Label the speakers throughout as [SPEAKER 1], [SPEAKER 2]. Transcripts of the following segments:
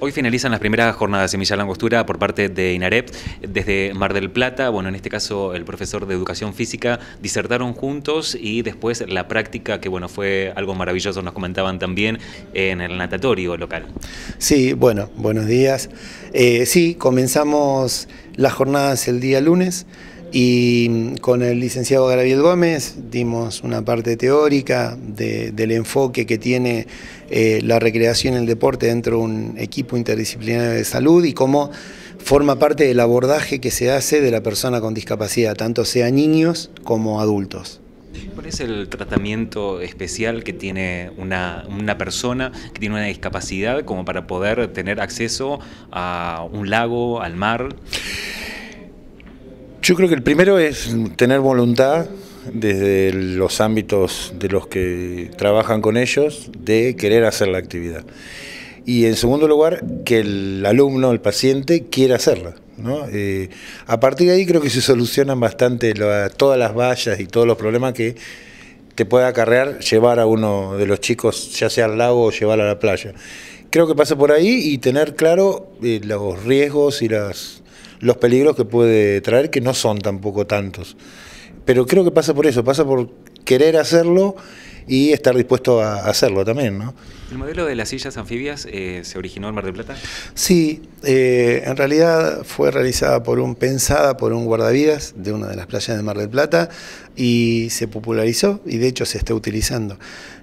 [SPEAKER 1] Hoy finalizan las primeras jornadas Semilla Langostura por parte de INAREP desde Mar del Plata. Bueno, en este caso el profesor de Educación Física disertaron juntos y después la práctica, que bueno, fue algo maravilloso, nos comentaban también en el natatorio local.
[SPEAKER 2] Sí, bueno, buenos días. Eh, sí, comenzamos las jornadas el día lunes. Y con el licenciado Gabriel Gómez dimos una parte teórica del enfoque que tiene eh, la recreación y el deporte dentro de un equipo interdisciplinario de salud y cómo forma parte del abordaje que se hace de la persona con discapacidad, tanto sea niños como adultos.
[SPEAKER 1] ¿Cuál es el tratamiento especial que tiene una, persona que tiene una discapacidad como para poder tener acceso a un lago, al mar?
[SPEAKER 3] Yo creo que el primero es tener voluntad desde los ámbitos de los que trabajan con ellos de querer hacer la actividad. Y en segundo lugar, que el alumno, el paciente, quiera hacerla. ¿no? Eh, a partir de ahí creo que se solucionan bastante todas las vallas y todos los problemas que te puede acarrear llevar a uno de los chicos, ya sea al lago o llevar a la playa. Creo que pasa por ahí y tener claro eh, los riesgos y las los peligros que puede traer, que no son tampoco tantos. Pero creo que pasa por eso, pasa por querer hacerlo
[SPEAKER 2] y estar dispuesto a hacerlo también.
[SPEAKER 1] ¿El modelo de las sillas anfibias eh, se originó en Mar del Plata?
[SPEAKER 2] Sí, eh, en realidad fue realizada por un pensada por un guardavidas de una de las playas de Mar del Plata y se popularizó y de hecho se está utilizando.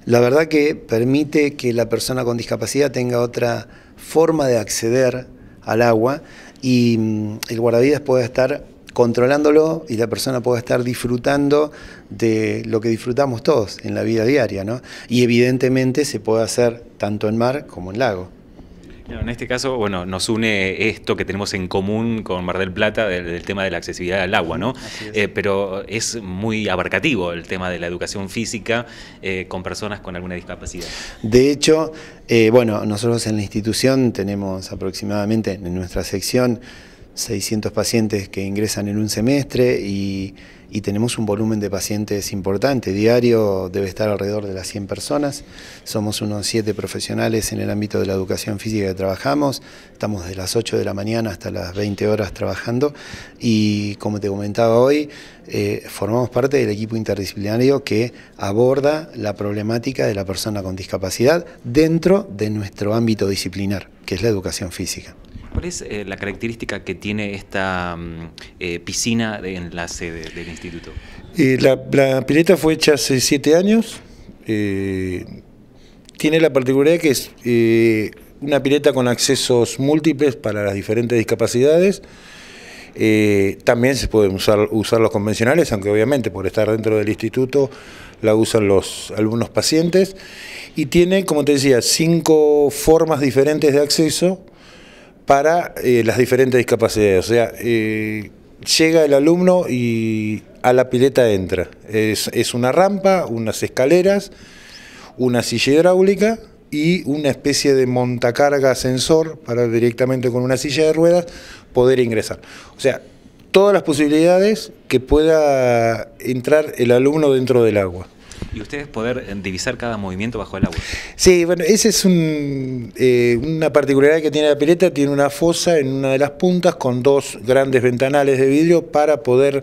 [SPEAKER 2] La verdad que permite que la persona con discapacidad tenga otra forma de acceder al agua y mm, el guardavidas puede estar controlándolo y la persona puede estar disfrutando de lo que disfrutamos todos en la vida diaria, ¿no? Y evidentemente se puede hacer tanto en mar como en lago
[SPEAKER 1] en este caso, bueno, nos une esto que tenemos en común con Mar del Plata del, tema de la accesibilidad al agua, ¿no? Eh, pero es muy abarcativo el tema de la educación física eh, con personas con alguna discapacidad.
[SPEAKER 2] De hecho, eh, bueno, nosotros en la institución tenemos aproximadamente en nuestra sección 600 pacientes que ingresan en un semestre y, tenemos un volumen de pacientes importante. Diario debe estar alrededor de las 100 personas. Somos unos 7 profesionales en el ámbito de la educación física que trabajamos. Estamos de las 8 de la mañana hasta las 20 horas trabajando. Y como te comentaba hoy, eh, formamos parte del equipo interdisciplinario que aborda la problemática de la persona con discapacidad dentro de nuestro ámbito disciplinar, que es la educación física.
[SPEAKER 1] ¿Cuál es eh, la característica que tiene esta mm, eh, piscina de, en la sede del instituto?
[SPEAKER 3] Eh, la, pileta fue hecha hace siete años. tiene la particularidad que es una pileta con accesos múltiples para las diferentes discapacidades. también se pueden usar, los convencionales, aunque obviamente por estar dentro del instituto la usan los algunos pacientes. Y tiene, como te decía, cinco formas diferentes de acceso para eh, las diferentes discapacidades. O sea, eh, llega el alumno y a la pileta entra. Es, es, una rampa, unas escaleras, una silla hidráulica y una especie de montacarga ascensor para directamente con una silla de ruedas poder ingresar. O sea, todas las posibilidades que pueda entrar el alumno dentro del agua.
[SPEAKER 1] Y ustedes poder eh, divisar cada movimiento bajo el agua.
[SPEAKER 3] Sí, bueno, esa es eh, una particularidad que tiene la pileta, tiene una fosa en una de las puntas con dos grandes ventanales de vidrio para poder...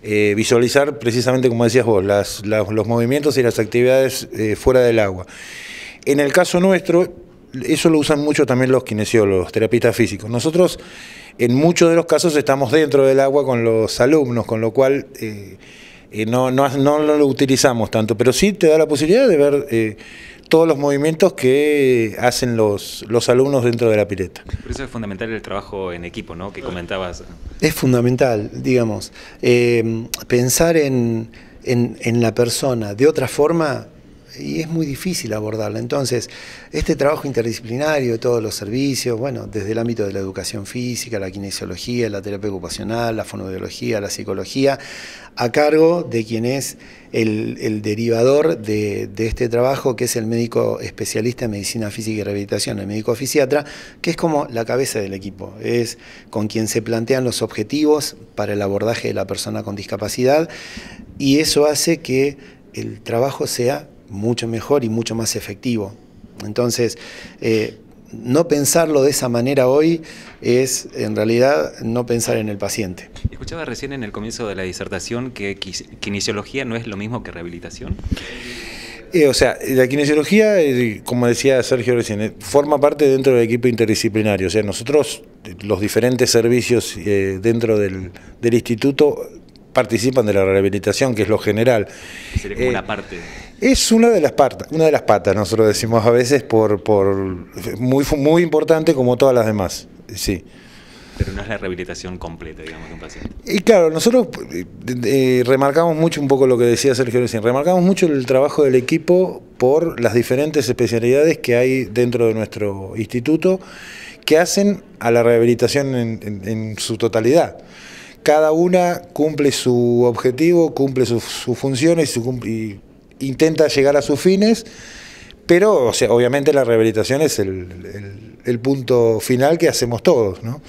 [SPEAKER 3] Eh, visualizar precisamente como decías vos, los movimientos y las actividades fuera del agua. En el caso nuestro, eso lo usan mucho también los kinesiólogos, terapistas físicos. Nosotros en muchos de los casos estamos dentro del agua con los alumnos, con lo cual... Y eh, no, lo utilizamos tanto, pero sí te da la posibilidad de ver eh, todos los movimientos que hacen los, los alumnos dentro de la
[SPEAKER 2] pileta.
[SPEAKER 1] Por eso es fundamental el trabajo en equipo, ¿no? Que comentabas.
[SPEAKER 2] Es fundamental, digamos. Eh, pensar en, en, en la persona de otra forma y es muy difícil abordarla. Entonces, este trabajo interdisciplinario de todos los servicios, bueno, desde el ámbito de la educación física, la kinesiología, la terapia ocupacional, la fonobiología, la psicología, a cargo de quien es el, derivador de, de, este trabajo, que es el médico especialista en medicina física y rehabilitación, el médico fisiatra, que es como la cabeza del equipo, es con quien se plantean los objetivos para el abordaje de la persona con discapacidad y eso hace que el trabajo sea mucho mejor y mucho más efectivo. Entonces, eh, no pensarlo de esa manera hoy es en realidad no pensar en el paciente.
[SPEAKER 1] Escuchaba recién en el comienzo de la disertación que kinesiología no es lo mismo que rehabilitación.
[SPEAKER 3] Eh, o sea, la kinesiología, eh, como decía Sergio recién, forma parte dentro del equipo interdisciplinario. O sea, nosotros, los diferentes servicios dentro del, del instituto participan de la rehabilitación, que es lo general.
[SPEAKER 1] Sería como una parte.
[SPEAKER 3] Es una de las patas, una de las patas, nosotros decimos a veces por, muy, muy importante como todas las demás. Sí.
[SPEAKER 1] Pero no es la rehabilitación completa, digamos, de un paciente.
[SPEAKER 3] Y claro, nosotros eh, eh, remarcamos mucho un poco lo que decía Sergio recién, remarcamos mucho el trabajo del equipo por las diferentes especialidades que hay dentro de nuestro instituto que hacen a la rehabilitación en, su totalidad. Cada una cumple su objetivo, cumple sus funciones y, su, y intenta llegar a sus fines, pero o sea, obviamente la rehabilitación es el, punto final que hacemos todos. ¿no?